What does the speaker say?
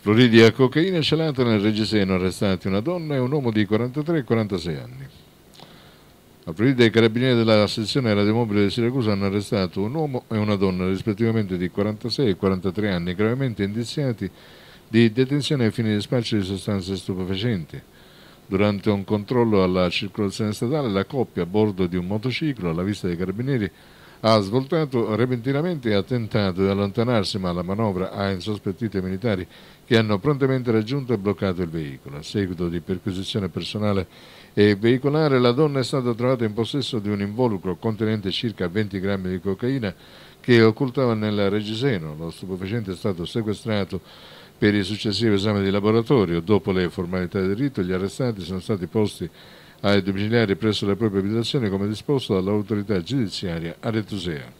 Floridia cocaina celata nel Reggiseno, arrestati una donna e un uomo di 43 e 46 anni. A Florida i carabinieri della sezione radiomobile di Siracusa hanno arrestato un uomo e una donna, rispettivamente di 46 e 43 anni, gravemente indiziati di detenzione ai fini di spaccio di sostanze stupefacenti. Durante un controllo alla circolazione statale, la coppia a bordo di un motociclo, alla vista dei carabinieri, ha svoltato repentinamente e ha tentato di allontanarsi, ma la manovra ha insospettito i militari che hanno prontamente raggiunto e bloccato il veicolo. A seguito di perquisizione personale e veicolare, la donna è stata trovata in possesso di un involucro contenente circa 20 grammi di cocaina che occultava nel reggiseno. Lo stupefacente è stato sequestrato per il successivo esame di laboratorio, dopo le formalità del rito, gli arrestanti sono stati posti ai domiciliari presso le proprie abitazioni come disposto dall'autorità giudiziaria a Retusea.